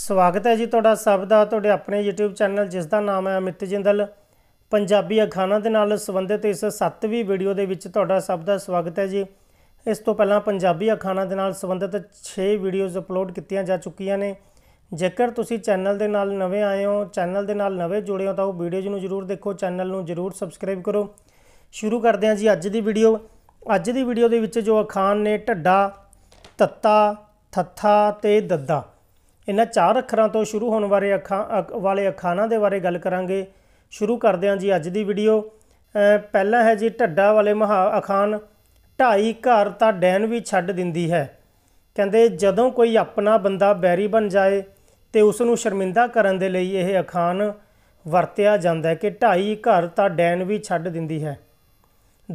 ਸਵਾਗਤ ਹੈ ਜੀ ਤੁਹਾਡਾ ਸਭ ਦਾ ਤੁਹਾਡੇ ਆਪਣੇ YouTube ਚੈਨਲ ਜਿਸ ਦਾ ਨਾਮ ਹੈ ਅਮਿਤ ਜਿੰਦਲ ਪੰਜਾਬੀ ਅਖਾਣਾ ਦੇ ਨਾਲ ਸੰਬੰਧਿਤ ਇਸ 7ਵੀਂ ਵੀਡੀਓ ਦੇ ਵਿੱਚ ਤੁਹਾਡਾ ਸਭ ਦਾ ਸਵਾਗਤ ਹੈ ਜੀ ਇਸ ਤੋਂ ਪਹਿਲਾਂ ਪੰਜਾਬੀ ਅਖਾਣਾ ਦੇ ਨਾਲ ਸੰਬੰਧਿਤ 6 ਵੀਡੀਓਜ਼ ਅਪਲੋਡ ਕੀਤੀਆਂ ਜਾ ਚੁੱਕੀਆਂ ਨੇ ਜੇਕਰ ਤੁਸੀਂ ਚੈਨਲ ਦੇ ਨਾਲ ਨਵੇਂ ਆਏ ਹੋ ਚੈਨਲ ਦੇ ਨਾਲ ਨਵੇਂ ਜੁੜੇ ਹੋ ਤਾਂ ਉਹ ਵੀਡੀਓਜ਼ ਨੂੰ ਜ਼ਰੂਰ ਦੇਖੋ ਚੈਨਲ ਨੂੰ ਜ਼ਰੂਰ ਸਬਸਕ੍ਰਾਈਬ ਕਰੋ ਸ਼ੁਰੂ ਕਰਦੇ ਹਾਂ ਜੀ ਅੱਜ ਦੀ ਵੀਡੀਓ ਅੱਜ ਦੀ ਵੀਡੀਓ ਦੇ ਵਿੱਚ ਜੋ ਅਖਾਣ ਨੇ ਢੱਡਾ ਤੱਤਾ ਥੱਥਾ ਤੇ ਦੱਦਾ ਇਹਨਾਂ ਚਾਰ ਅੱਖਰਾਂ ਤੋਂ ਸ਼ੁਰੂ ਹੋਣ ਵਾਲੇ ਅੱਖਾਂ ਵਾਲੇ ਅਖਾਨਾਂ ਦੇ ਬਾਰੇ ਗੱਲ ਕਰਾਂਗੇ ਸ਼ੁਰੂ ਕਰਦੇ ਹਾਂ ਜੀ ਅੱਜ ਦੀ ਵੀਡੀਓ ਪਹਿਲਾ ਹੈ ਜੀ ਢੱਡਾ ਵਾਲੇ ਮਹਾ ਅਖਾਨ ਢਾਈ ਘਰ ਤਾਂ ਡੈਨ ਵੀ ਛੱਡ ਦਿੰਦੀ ਹੈ ਕਹਿੰਦੇ ਜਦੋਂ ਕੋਈ ਆਪਣਾ ਬੰਦਾ ਬੈਰੀ ਬਣ ਜਾਏ ਤੇ ਉਸ ਨੂੰ ਸ਼ਰਮਿੰਦਾ ਕਰਨ ਦੇ ਲਈ ਇਹ ਅਖਾਨ ਵਰਤਿਆ ਜਾਂਦਾ ਹੈ ਕਿ ਢਾਈ ਘਰ ਤਾਂ ਡੈਨ ਵੀ ਛੱਡ ਦਿੰਦੀ ਹੈ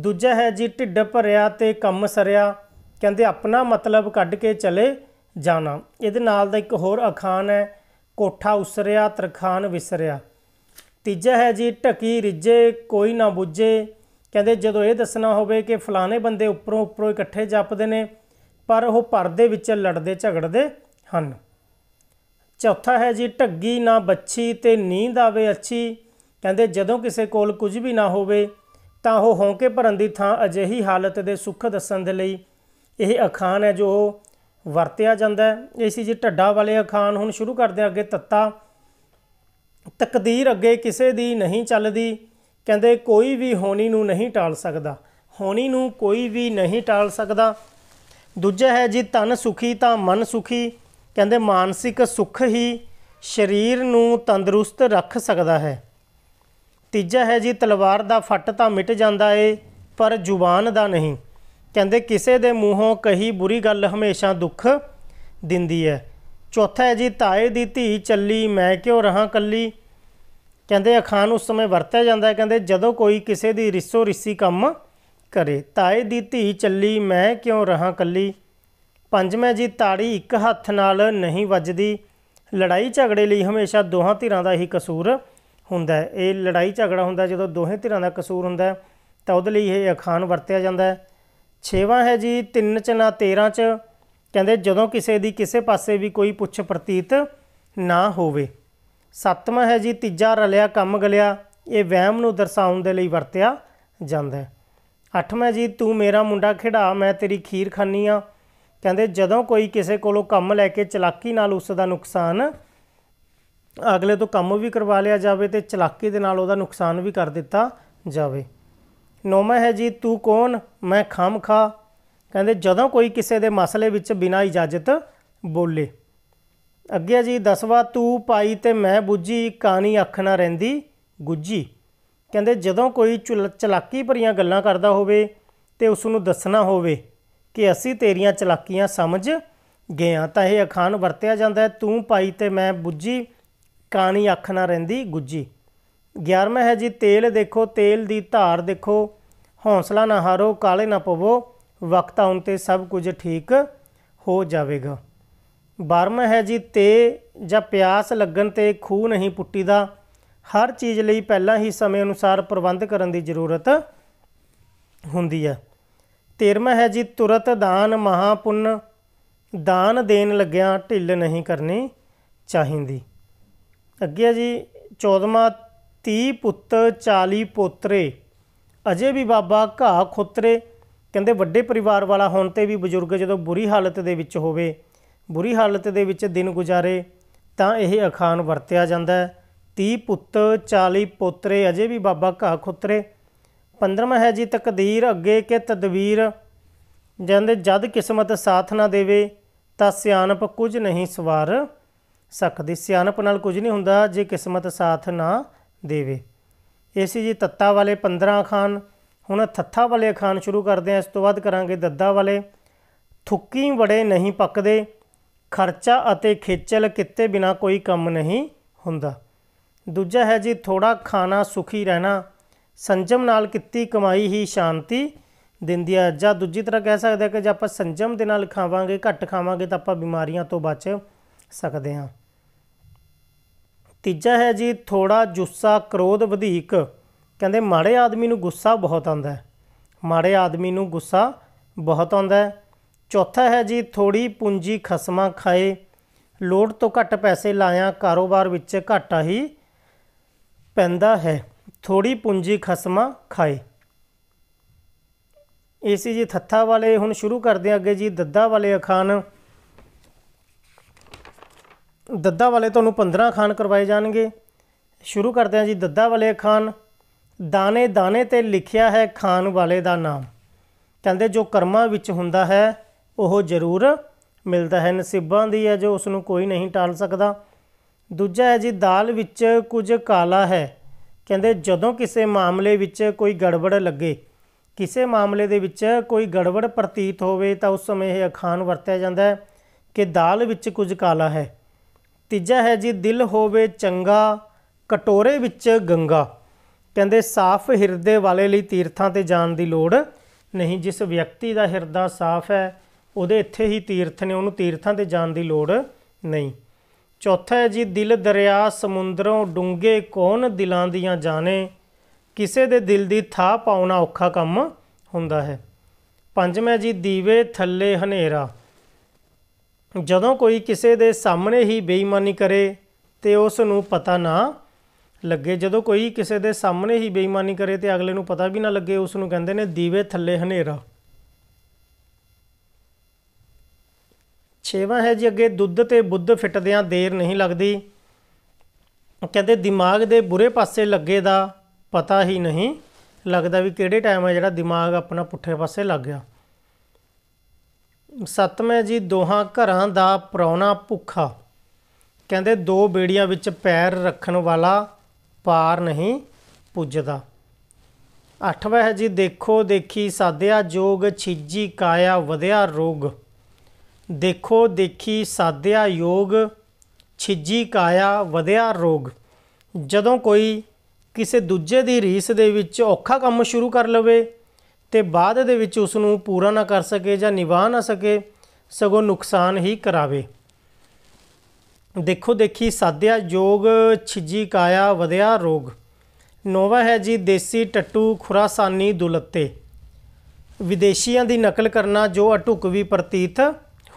ਦੂਜਾ ਹੈ ਜੀ ਢਿੱਡ ਭਰਿਆ ਤੇ ਕੰਮ ਸਰਿਆ ਕਹਿੰਦੇ ਆਪਣਾ ਮਤਲਬ ਕੱਢ ਕੇ ਚਲੇ ਜਾਣਾ ਇਹਦੇ ਨਾਲ ਦਾ ਇੱਕ ਹੋਰ ਅਖਾਨ ਹੈ ਕੋਠਾ ਉਸਰਿਆ ਤਰਖਾਨ ਵਿਸਰਿਆ ਤੀਜਾ ਹੈ ਜੀ ਢਕੀ ਰਿੱਜੇ ਕੋਈ ਨਾ ਬੁੱਝੇ ਕਹਿੰਦੇ ਜਦੋਂ ਇਹ ਦੱਸਣਾ ਹੋਵੇ ਕਿ ਫਲਾਣੇ ਬੰਦੇ ਉੱਪਰੋਂ ਉੱਪਰੋਂ ਇਕੱਠੇ ਜਪਦੇ ਨੇ ਪਰ ਉਹ ਪਰਦੇ ਵਿੱਚ ਲੜਦੇ ਝਗੜਦੇ ਹਨ ਚੌਥਾ ਹੈ ਜੀ ਢੱਗੀ ਨਾ ਬੱਚੀ ਤੇ ਨੀਂਦ ਆਵੇ ਅੱਛੀ ਕਹਿੰਦੇ ਜਦੋਂ ਕਿਸੇ ਕੋਲ ਕੁਝ ਵੀ ਨਾ ਹੋਵੇ ਤਾਂ ਉਹ ਹੌਂਕੇ ਭਰਨ ਦੀ ਥਾਂ ਅਜਿਹੀ ਹਾਲਤ ਦੇ ਸੁੱਖ ਦੱਸਣ ਦੇ ਲਈ ਇਹ ਅਖਾਨ ਹੈ ਜੋ ਵਰਤਿਆ ਜਾਂਦਾ ਹੈ ਸੀ ਜੀ ਢੱਡਾ ਵਾਲੇ ਅਖਾਨ ਹੁਣ ਸ਼ੁਰੂ ਕਰਦੇ ਅੱਗੇ ਤੱਤਾ ਤਕਦੀਰ ਅੱਗੇ ਕਿਸੇ ਦੀ ਨਹੀਂ ਚੱਲਦੀ ਕਹਿੰਦੇ ਕੋਈ ਵੀ ਹੋਣੀ ਨੂੰ ਨਹੀਂ ਟਾਲ ਸਕਦਾ ਹੋਣੀ ਨੂੰ ਕੋਈ ਵੀ ਨਹੀਂ ਟਾਲ ਸਕਦਾ ਦੂਜਾ ਹੈ ਜੀ ਤਨ ਸੁਖੀ ਤਾਂ ਮਨ ਸੁਖੀ ਕਹਿੰਦੇ ਮਾਨਸਿਕ ਸੁਖ ਹੀ ਸਰੀਰ ਨੂੰ ਤੰਦਰੁਸਤ ਰੱਖ ਸਕਦਾ ਹੈ ਤੀਜਾ ਹੈ ਜੀ ਤਲਵਾਰ ਦਾ ਫੱਟ ਤਾਂ ਮਿਟ ਜਾਂਦਾ ਏ ਪਰ ਜ਼ੁਬਾਨ ਦਾ ਨਹੀਂ ਕਹਿੰਦੇ ਕਿਸੇ ਦੇ ਮੂੰਹੋਂ ਕਹੀ ਬੁਰੀ ਗੱਲ ਹਮੇਸ਼ਾ ਦੁੱਖ ਦਿੰਦੀ ਹੈ ਚੌਥਾ ਹੈ ਜੀ ਤਾਏ ਦੀ ਧੀ ਚੱਲੀ ਮੈਂ ਕਿਉਂ ਰਹਾ ਕੱਲੀ ਕਹਿੰਦੇ ਅਖਾਨ ਉਸ ਸਮੇਂ ਵਰਤਿਆ ਜਾਂਦਾ ਹੈ ਕਹਿੰਦੇ ਜਦੋਂ ਕੋਈ ਕਿਸੇ ਦੀ ਰਿਸੋ ਰਿਸੀ ਕੰਮ ਕਰੇ ਤਾਏ ਦੀ ਧੀ ਚੱਲੀ ਮੈਂ ਕਿਉਂ ਰਹਾ ਕੱਲੀ ਪੰਜਵੇਂ ਜੀ ਤਾੜੀ ਇੱਕ ਹੱਥ ਨਾਲ ਨਹੀਂ ਵੱਜਦੀ ਲੜਾਈ ਝਗੜੇ ਲਈ ਹਮੇਸ਼ਾ ਦੋਹਾਂ ਧਿਰਾਂ ਦਾ ਹੀ ਕਸੂਰ ਹੁੰਦਾ ਹੈ ਇਹ ਲੜਾਈ ਝਗੜਾ ਹੁੰਦਾ ਜਦੋਂ ਦੋਹੇ ਧਿਰਾਂ ਦਾ ਕਸੂਰ ਹੁੰਦਾ ਤਾਂ ਉਹਦੇ ਲਈ ਇਹ ਅਖਾਨ ਵਰਤਿਆ ਜਾਂਦਾ ਹੈ ਛੇਵਾਂ ਹੈ ਜੀ 3 ਚ ਨਾ 13 ਚ ਕਹਿੰਦੇ ਜਦੋਂ ਕਿਸੇ ਦੀ ਕਿਸੇ ਪਾਸੇ ਵੀ ਕੋਈ ਪੁੱਛ ਪ੍ਰਤੀਤ ਨਾ ਹੋਵੇ ਸੱਤਵਾਂ ਹੈ ਜੀ ਤੀਜਾ ਰਲਿਆ ਕੰਮ ਗਲਿਆ ਇਹ ਵਹਿਮ ਨੂੰ ਦਰਸਾਉਣ ਦੇ ਲਈ ਵਰਤਿਆ ਜਾਂਦਾ ਹੈ ਅੱਠਵਾਂ ਜੀ ਤੂੰ ਮੇਰਾ ਮੁੰਡਾ ਖਿਡਾ ਮੈਂ ਤੇਰੀ ਖੀਰ ਖਾਨੀ ਆ ਕਹਿੰਦੇ ਜਦੋਂ ਕੋਈ ਕਿਸੇ ਕੋਲੋਂ ਕੰਮ ਲੈ ਕੇ ਚਲਾਕੀ ਨਾਲ ਉਸ ਦਾ ਨੁਕਸਾਨ ਅਗਲੇ ਤੋਂ ਕੰਮ ਵੀ ਕਰਵਾ ਲਿਆ ਜਾਵੇ ਤੇ ਚਲਾਕੀ ਦੇ ਨਾਲ ਉਹਦਾ ਨੁਕਸਾਨ ਵੀ ਕਰ ਦਿੱਤਾ ਜਾਵੇ ਨੋਮਾ ਹੈ ਜੀ ਤੂੰ ਕੌਣ ਮੈਂ ਖਮਖਾ ਖਾ ਕਹਿੰਦੇ ਜਦੋਂ ਕੋਈ ਕਿਸੇ ਦੇ ਮਸਲੇ ਵਿੱਚ ਬਿਨਾਂ ਇਜਾਜ਼ਤ ਬੋਲੇ ਅੱਗੇ ਜੀ ਦਸਵਾ ਤੂੰ ਪਾਈ ਤੇ ਮੈਂ ਬੁੱਝੀ ਕਾਣੀ ਅੱਖ ਨਾ ਰਹਿੰਦੀ ਗੁੱਜੀ ਕਹਿੰਦੇ ਜਦੋਂ ਕੋਈ ਚਲਾਕੀ ਭਰੀਆਂ ਗੱਲਾਂ ਕਰਦਾ ਹੋਵੇ ਤੇ ਉਸ ਨੂੰ ਦੱਸਣਾ ਹੋਵੇ ਕਿ ਅਸੀਂ ਤੇਰੀਆਂ ਚਲਾਕੀਆਂ ਸਮਝ ਗਏ ਆ ਤਾਂ ਇਹ ਅਖਾਨ ਵਰਤਿਆ ਜਾਂਦਾ ਤੂੰ ਪਾਈ ਤੇ ਮੈਂ ਬੁੱਝੀ ਕਾਣੀ ਅੱਖ ਨਾ ਰਹਿੰਦੀ ਗੁੱਜੀ 11ਵਾਂ ਹੈ ਜੀ ਤੇਲ ਦੇਖੋ ਤੇਲ ਦੀ ਧਾਰ ਦੇਖੋ ਹੌਸਲਾ ਨਾ ਹਾਰੋ ਕਾਲੇ ਨਾ ਪਵੋ ਵਕਤ ਆਉਣ ਤੇ ਸਭ ਕੁਝ ਠੀਕ ਹੋ ਜਾਵੇਗਾ 12ਵਾਂ ਹੈ ਜੀ ਤੇ ਜਾਂ ਪਿਆਸ ਲੱਗਣ ਤੇ ਖੂ ਨਹੀਂ ਪੁੱਟੀ ਦਾ ਹਰ ਚੀਜ਼ ਲਈ ਪਹਿਲਾਂ ਹੀ ਸਮੇਂ ਅਨੁਸਾਰ ਪ੍ਰਬੰਧ ਕਰਨ ਦੀ ਜ਼ਰੂਰਤ ਹੁੰਦੀ ਹੈ 13ਵਾਂ ਹੈ ਜੀ ਤੁਰਤ ਦਾਨ ਮਹਾਪੁੰਨ ਦਾਨ ਦੇਣ ਲੱਗਿਆਂ ਢਿੱਲ ਨਹੀਂ ਕਰਨੀ ਚਾਹੀਦੀ ਅੱਗੇ ਜੀ 14ਵਾਂ 30 ਪੁੱਤ 40 ਪੋਤਰੇ ਅਜੇ ਵੀ ਬਾਬਾ ਘਾ ਖੁੱਤਰੇ ਕਹਿੰਦੇ ਵੱਡੇ ਪਰਿਵਾਰ ਵਾਲਾ ਹੋਣ ਤੇ ਵੀ ਬਜ਼ੁਰਗ ਜਦੋਂ ਬੁਰੀ ਹਾਲਤ ਦੇ ਵਿੱਚ ਹੋਵੇ ਬੁਰੀ ਹਾਲਤ ਦੇ ਵਿੱਚ ਦਿਨ ਗੁਜ਼ਾਰੇ ਤਾਂ ਇਹ ਅਖਾਣ ਵਰਤਿਆ ਜਾਂਦਾ ਹੈ 30 ਪੁੱਤ 40 ਪੋਤਰੇ ਅਜੇ ਵੀ ਬਾਬਾ ਘਾ ਖੁੱਤਰੇ 15ਵਾਂ ਹੈ ਜੀ ਤਕਦੀਰ ਅੱਗੇ ਕਿ ਤਦਵੀਰ ਜਾਂਦੇ ਜਦ ਕਿਸਮਤ ਸਾਥ ਨਾ ਦੇਵੇ ਤਾਂ ਸਿਆਣਪ ਕੁਝ ਨਹੀਂ ਸਵਾਰ ਸਕਦੀ ਸਿਆਣਪ ਨਾਲ ਕੁਝ ਨਹੀਂ ਹੁੰਦਾ ਜੇ ਕਿਸਮਤ ਸਾਥ ਨਾ ਦੇਵੇ ਇਸੇ ਜੀ ਤੱਤਾ ਵਾਲੇ 15 ਖਾਨ ਹੁਣ ਥੱਥਾ ਵਾਲੇ ਖਾਨ ਸ਼ੁਰੂ ਕਰਦੇ ਆ ਇਸ ਤੋਂ ਬਾਅਦ ਕਰਾਂਗੇ ਦੱਦਾ ਵਾਲੇ ਥੁੱਕੀ ਬੜੇ ਨਹੀਂ ਪੱਕਦੇ ਖਰਚਾ ਅਤੇ ਖੇਚਲ ਕਿਤੇ ਬਿਨਾ ਕੋਈ ਕੰਮ ਨਹੀਂ ਹੁੰਦਾ ਦੂਜਾ ਹੈ ਜੀ ਥੋੜਾ ਖਾਣਾ ਸੁਖੀ ਰਹਿਣਾ ਸੰਜਮ ਨਾਲ ਕੀਤੀ ਕਮਾਈ ਹੀ ਸ਼ਾਂਤੀ ਦਿੰਦੀ ਹੈ ਜਾਂ ਦੂਜੀ ਤਰ੍ਹਾਂ ਕਹਿ ਸਕਦੇ ਆ ਕਿ ਜੇ ਆਪਾਂ ਸੰਜਮ ਦੇ ਨਾਲ ਖਾਵਾਂਗੇ ਘੱਟ ਖਾਵਾਂਗੇ ਤਾਂ ਆਪਾਂ ਬਿਮਾਰੀਆਂ ਤੋਂ ਬਚ ਸਕਦੇ ਹਾਂ ਤੀਜਾ ਹੈ ਜੀ ਥੋੜਾ ਜੁੱਸਾ ਕ੍ਰੋਧ ਵਧੇਕ ਕਹਿੰਦੇ ਮਾੜੇ ਆਦਮੀ ਨੂੰ ਗੁੱਸਾ ਬਹੁਤ ਆਉਂਦਾ ਹੈ ਮਾੜੇ ਆਦਮੀ ਨੂੰ ਗੁੱਸਾ ਬਹੁਤ ਆਉਂਦਾ ਹੈ ਚੌਥਾ ਹੈ ਜੀ ਥੋੜੀ ਪੂੰਜੀ ਖਸਮਾ ਖਾਏ ਲੋੜ ਤੋਂ ਘੱਟ ਪੈਸੇ ਲਾਇਆ ਕਾਰੋਬਾਰ ਵਿੱਚ ਘਾਟਾ ਹੀ ਪੈਂਦਾ ਹੈ ਥੋੜੀ ਪੂੰਜੀ ਖਸਮਾ ਖਾਏ ਏਸੀ ਜੀ ਥੱਥਾ ਵਾਲੇ ਹੁਣ ਸ਼ੁਰੂ ਕਰਦੇ ਅੱਗੇ ਜੀ ਦੱਦਾ ਵਾਲੇ ਅਖਾਨ ਦੱਦਾ ਵਾਲੇ ਤੁਹਾਨੂੰ 15 ਖਾਨ ਕਰਵਾਏ ਜਾਣਗੇ ਸ਼ੁਰੂ ਕਰਦੇ ਹਾਂ ਜੀ ਦੱਦਾ ਵਾਲੇ ਖਾਨ ਦਾਣੇ ਦਾਣੇ ਤੇ ਲਿਖਿਆ ਹੈ ਖਾਨ ਵਾਲੇ ਦਾ ਨਾਮ ਕਹਿੰਦੇ ਜੋ ਕਰਮਾਂ ਵਿੱਚ ਹੁੰਦਾ ਹੈ ਉਹ ਜ਼ਰੂਰ ਮਿਲਦਾ ਹੈ ਨਸੀਬਾਂ ਦੀ ਹੈ ਜੋ ਉਸ ਨੂੰ ਕੋਈ ਨਹੀਂ ਟਾਲ ਸਕਦਾ ਦੂਜਾ ਹੈ ਜੀ ਦਾਲ ਵਿੱਚ ਕੁਝ ਕਾਲਾ ਹੈ ਕਹਿੰਦੇ ਜਦੋਂ ਕਿਸੇ ਮਾਮਲੇ ਵਿੱਚ ਕੋਈ ਗੜਬੜ ਲੱਗੇ ਕਿਸੇ ਮਾਮਲੇ ਦੇ ਵਿੱਚ ਕੋਈ ਗੜਬੜ ਪ੍ਰਤੀਤ ਹੋਵੇ ਤਾਂ ਉਸ ਸਮੇਂ ਇਹ ਖਾਨ ਵਰਤਿਆ ਜਾਂਦਾ ਹੈ ਕਿ ਦਾਲ ਵਿੱਚ ਕੁਝ ਕਾਲਾ ਹੈ ਤੀਜਾ ਹੈ ਜੀ ਦਿਲ ਹੋਵੇ ਚੰਗਾ ਕਟੋਰੇ ਵਿੱਚ ਗੰਗਾ ਕਹਿੰਦੇ ਸਾਫ਼ ਹਿਰਦੇ ਵਾਲੇ ਲਈ ਤੀਰਥਾਂ ਤੇ ਜਾਣ ਦੀ ਲੋੜ ਨਹੀਂ ਜਿਸ ਵਿਅਕਤੀ ਦਾ ਹਿਰਦਾ ਸਾਫ਼ ਹੈ ਉਹਦੇ ਇੱਥੇ ਹੀ ਤੀਰਥ ਨੇ ਉਹਨੂੰ ਤੀਰਥਾਂ ਤੇ ਜਾਣ ਦੀ ਲੋੜ ਨਹੀਂ ਚੌਥਾ ਹੈ ਜੀ ਦਿਲ ਦਰਿਆ ਸਮੁੰਦਰੋਂ ਡੂੰਗੇ ਕੌਣ ਦਿਲਾਂ ਦੀਆਂ ਜਾਣੇ ਕਿਸੇ ਦੇ ਦਿਲ ਦੀ ਥਾ ਪਾਉਣਾ ਔਖਾ ਕੰਮ ਹੁੰਦਾ ਹੈ ਪੰਜਵਾਂ ਜੀ ਦੀਵੇ ਥੱਲੇ ਹਨੇਰਾ ਜਦੋਂ ਕੋਈ ਕਿਸੇ ਦੇ ਸਾਹਮਣੇ ਹੀ ਬੇਈਮਾਨੀ ਕਰੇ ਤੇ ਉਸ ਨੂੰ ਪਤਾ ਨਾ ਲੱਗੇ ਜਦੋਂ ਕੋਈ ਕਿਸੇ ਦੇ ਸਾਹਮਣੇ ਹੀ ਬੇਈਮਾਨੀ ਕਰੇ ਤੇ ਅਗਲੇ ਨੂੰ ਪਤਾ ਵੀ ਨਾ ਲੱਗੇ ਉਸ ਨੂੰ ਕਹਿੰਦੇ ਨੇ ਦੀਵੇ ਥੱਲੇ ਹਨੇਰਾ ਛੇਵਾਂ ਹੈ ਜੀ ਅੱਗੇ ਦੁੱਧ ਤੇ ਬੁੱਧ ਫਿੱਟਦਿਆਂ ਦੇਰ ਨਹੀਂ ਲੱਗਦੀ ਕਹਿੰਦੇ ਦਿਮਾਗ ਦੇ ਬੁਰੇ ਪਾਸੇ ਲੱਗੇ ਦਾ ਪਤਾ ਹੀ ਨਹੀਂ ਲੱਗਦਾ ਵੀ ਕਿਹੜੇ ਟਾਈਮ ਹੈ ਜਿਹੜਾ ਦਿਮਾਗ ਆਪਣਾ ਪੁੱਠੇ ਪਾਸੇ ਲੱਗ ਗਿਆ ਸਤਵੇਂ ਜੀ ਦੋਹਾਂ ਘਰਾਂ ਦਾ ਪਰੌਣਾ ਭੁੱਖਾ ਕਹਿੰਦੇ ਦੋ ਬੇੜੀਆਂ ਵਿੱਚ ਪੈਰ ਰੱਖਣ ਵਾਲਾ ਪਾਰ ਨਹੀਂ ਪੁੱਜਦਾ ਅੱਠਵਾਂ ਹੈ ਜੀ ਦੇਖੋ ਦੇਖੀ ਸਾਧਿਆ ਜੋਗ ਛਿੱਜੀ ਕਾਇਆ ਵਧਿਆ ਰੋਗ ਦੇਖੋ ਦੇਖੀ ਸਾਧਿਆ ਯੋਗ ਛਿੱਜੀ ਕਾਇਆ ਵਧਿਆ ਰੋਗ ਜਦੋਂ ਕੋਈ ਕਿਸੇ ਦੂਜੇ ਦੀ ਰੀਸ ਦੇ ਵਿੱਚ ਔਖਾ ਕੰਮ ਸ਼ੁਰੂ ਕਰ ਲਵੇ ਤੇ ਬਾਅਦ ਦੇ ਵਿੱਚ ਉਸ ਨੂੰ ਪੂਰਾ ਨਾ ਕਰ ਸਕੇ ਜਾਂ ਨਿਭਾ ਨਾ ਸਕੇ ਸਗੋਂ ਨੁਕਸਾਨ ਹੀ ਕਰਾਵੇ ਦੇਖੋ ਦੇਖੀ ਸਾਧਿਆ ਜੋਗ ਛਿੱਜੀ ਕਾਇਆ ਵਧਿਆ ਰੋਗ ਨੋਵਾ ਹੈ ਜੀ ਦੇਸੀ ਟੱਟੂ ਖੁਰਾਸਾਨੀ ਦੁਲੱਤੇ ਵਿਦੇਸ਼ੀਆਂ ਦੀ ਨਕਲ ਕਰਨਾ ਜੋ ਅਟੁਕ ਵੀ ਪ੍ਰਤੀਤ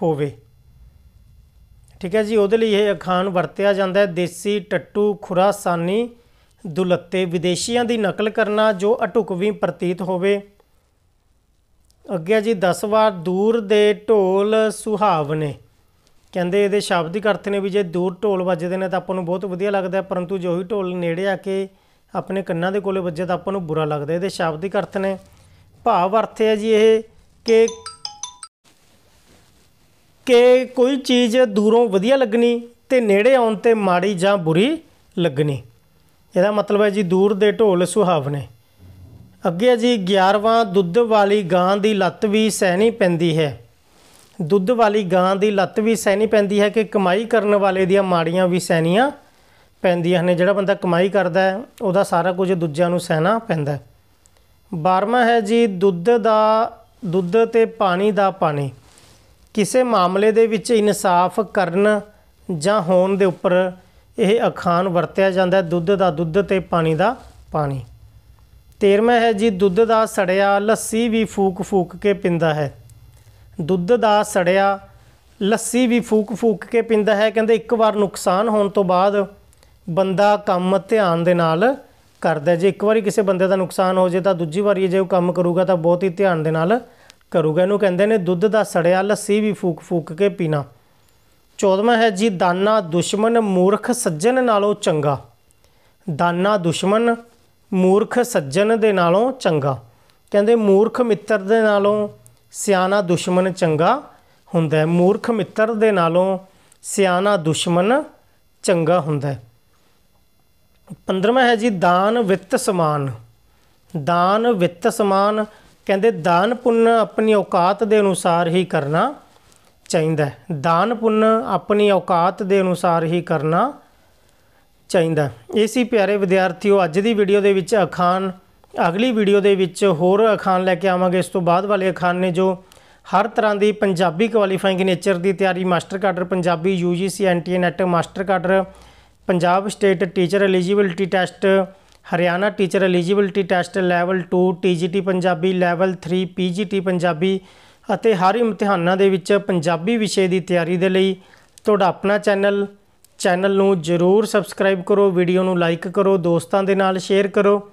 ਹੋਵੇ ਠੀਕ ਹੈ ਜੀ ਉਹਦੇ ਲਈ ਇਹ ਅਖਾਨ ਵਰਤਿਆ ਜਾਂਦਾ ਹੈ ਦੇਸੀ ਟੱਟੂ ਖੁਰਾਸਾਨੀ ਦੁਲੱਤੇ ਵਿਦੇਸ਼ੀਆਂ ਦੀ ਨਕਲ ਕਰਨਾ ਜੋ ਅਟੁਕ ਵੀ ਪ੍ਰਤੀਤ ਹੋਵੇ ਅੱਗੇ ਜੀ 10 ਵਾਰ ਦੂਰ ਦੇ ਢੋਲ ਸੁਹਾਵਨੇ ਕਹਿੰਦੇ ਇਹਦੇ ਸ਼ਾਬਦਿਕ ਅਰਥ ਨੇ ਵੀ ਜੇ ਦੂਰ ਢੋਲ ਵੱਜਦੇ ਨੇ ਤਾਂ ਆਪਾਂ ਨੂੰ ਬਹੁਤ ਵਧੀਆ ਲੱਗਦਾ ਪਰੰਤੂ ਜੋ ਹੀ ਢੋਲ ਨੇੜੇ ਆ ਕੇ ਆਪਣੇ ਕੰਨਾਂ ਦੇ ਕੋਲੇ ਵੱਜੇ ਤਾਂ ਆਪਾਂ ਨੂੰ ਬੁਰਾ ਲੱਗਦਾ ਇਹਦੇ ਸ਼ਾਬਦਿਕ ਅਰਥ ਨੇ ਭਾਵ ਅਰਥ ਹੈ ਜੀ ਇਹ ਕਿ ਕਿ ਕੋਈ ਚੀਜ਼ ਦੂਰੋਂ ਵਧੀਆ ਲੱਗਣੀ ਤੇ ਨੇੜੇ ਆਉਣ ਤੇ ਮਾੜੀ ਜਾਂ ਬੁਰੀ ਲੱਗਣੀ ਇਹਦਾ ਮਤਲਬ ਹੈ ਜੀ ਦੂਰ ਦੇ ਢੋਲ ਸੁਹਾਵਨੇ ਅੱਗੇ ਜੀ 11ਵਾਂ ਦੁੱਧ ਵਾਲੀ ਗਾਂ ਦੀ ਲੱਤ ਵੀ ਸਹਿਣੀ ਪੈਂਦੀ ਹੈ ਦੁੱਧ ਵਾਲੀ ਗਾਂ ਦੀ ਲੱਤ ਵੀ ਸਹਿਣੀ ਪੈਂਦੀ ਹੈ ਕਿ ਕਮਾਈ ਕਰਨ ਵਾਲੇ ਦੀਆਂ ਮਾੜੀਆਂ ਵੀ ਸਹਿਣੀਆਂ ਪੈਂਦੀਆਂ ਨੇ ਜਿਹੜਾ ਬੰਦਾ ਕਮਾਈ ਕਰਦਾ ਹੈ ਉਹਦਾ ਸਾਰਾ ਕੁਝ ਦੂਜਿਆਂ ਨੂੰ ਸਹਿਣਾ ਪੈਂਦਾ 12ਵਾਂ ਹੈ ਜੀ ਦੁੱਧ ਦਾ ਦੁੱਧ ਤੇ ਪਾਣੀ ਦਾ ਪਾਣੀ ਕਿਸੇ ਮਾਮਲੇ ਦੇ ਵਿੱਚ ਇਨਸਾਫ ਕਰਨ ਜਾਂ ਹੋਣ ਦੇ ਉੱਪਰ ਇਹ ਅਖਾਨ ਵਰਤਿਆ ਜਾਂਦਾ ਹੈ ਦੁੱਧ ਦਾ ਦੁੱਧ ਤੇ ਪਾਣੀ ਦਾ ਪਾਣੀ 13ਵਾਂ ਹੈ ਜੀ ਦੁੱਧ ਦਾ ਸੜਿਆ ਲੱਸੀ ਵੀ ਫੂਕ ਫੂਕ ਕੇ ਪਿੰਦਾ ਹੈ ਦੁੱਧ ਦਾ ਸੜਿਆ ਲੱਸੀ ਵੀ ਫੂਕ ਫੂਕ ਕੇ ਪਿੰਦਾ ਹੈ ਕਹਿੰਦੇ ਇੱਕ ਵਾਰ ਨੁਕਸਾਨ ਹੋਣ ਤੋਂ ਬਾਅਦ ਬੰਦਾ ਕੰਮ ਧਿਆਨ ਦੇ ਨਾਲ ਕਰਦਾ ਜੇ ਇੱਕ ਵਾਰੀ ਕਿਸੇ ਬੰਦੇ ਦਾ ਨੁਕਸਾਨ ਹੋ ਜੇ ਤਾਂ ਦੂਜੀ ਵਾਰੀ ਜੇ ਉਹ ਕੰਮ ਕਰੂਗਾ ਤਾਂ ਬਹੁਤ ਹੀ ਧਿਆਨ ਦੇ ਨਾਲ ਕਰੂਗਾ ਇਹਨੂੰ ਕਹਿੰਦੇ ਨੇ ਦੁੱਧ ਦਾ ਸੜਿਆ ਲੱਸੀ ਵੀ ਫੂਕ ਫੂਕ ਕੇ ਪੀਣਾ 14ਵਾਂ ਹੈ ਜੀ ਦਾਨਾ ਦੁਸ਼ਮਣ ਮੂਰਖ ਸੱਜਣ ਨਾਲੋਂ ਚੰਗਾ ਦਾਨਾ ਦੁਸ਼ਮਣ ਮੂਰਖ ਸੱਜਣ ਦੇ ਨਾਲੋਂ ਚੰਗਾ ਕਹਿੰਦੇ ਮੂਰਖ ਮਿੱਤਰ ਦੇ ਨਾਲੋਂ ਸਿਆਣਾ ਦੁਸ਼ਮਣ ਚੰਗਾ ਹੁੰਦਾ ਹੈ ਮੂਰਖ ਮਿੱਤਰ ਦੇ ਨਾਲੋਂ ਸਿਆਣਾ ਦੁਸ਼ਮਣ ਚੰਗਾ ਹੁੰਦਾ ਹੈ 15ਵਾਂ ਹੈ ਜੀ ਦਾਨ ਵਿੱਤ ਸਮਾਨ ਦਾਨ ਵਿੱਤ ਸਮਾਨ ਕਹਿੰਦੇ ਦਾਨ ਪੁੰਨ ਆਪਣੀ ਔਕਾਤ ਦੇ ਅਨੁਸਾਰ ਹੀ ਕਰਨਾ ਚਾਹੀਦਾ ਹੈ ਦਾਨ ਪੁੰਨ ਆਪਣੀ ਔਕਾਤ ਦੇ ਅਨੁਸਾਰ ਹੀ ਕਰਨਾ ਚਾਹੀਦਾ ਸੀ ਪਿਆਰੇ ਵਿਦਿਆਰਥੀਓ ਅੱਜ ਦੀ ਵੀਡੀਓ ਦੇ ਵਿੱਚ ਅਖਾਨ ਅਗਲੀ ਵੀਡੀਓ ਦੇ ਵਿੱਚ ਹੋਰ ਅਖਾਨ ਲੈ ਕੇ ਆਵਾਂਗੇ ਇਸ ਤੋਂ ਬਾਅਦ ਵਾਲੇ ਅਖਾਨ ਨੇ ਜੋ ਹਰ ਤਰ੍ਹਾਂ ਦੀ ਪੰਜਾਬੀ ਕੁਆਲੀਫਾਈਂਗ ਨੇਚਰ ਦੀ ਤਿਆਰੀ master cadre Punjabi UGC NTA NET master cadre Punjab state teacher eligibility test Haryana teacher eligibility test level 2 TGT Punjabi level 3 PGT Punjabi ਅਤੇ ਹਰ ਇਮਤਿਹਾਨਾਂ ਦੇ ਵਿੱਚ ਪੰਜਾਬੀ ਵਿਸ਼ੇ ਦੀ ਤਿਆਰੀ ਦੇ ਲਈ ਤੁਹਾਡਾ ਆਪਣਾ ਚੈਨਲ ਚੈਨਲ ਨੂੰ ਜਰੂਰ ਸਬਸਕ੍ਰਾਈਬ ਕਰੋ ਵੀਡੀਓ ਨੂੰ ਲਾਈਕ ਕਰੋ ਦੋਸਤਾਂ ਦੇ ਨਾਲ ਸ਼ੇਅਰ ਕਰੋ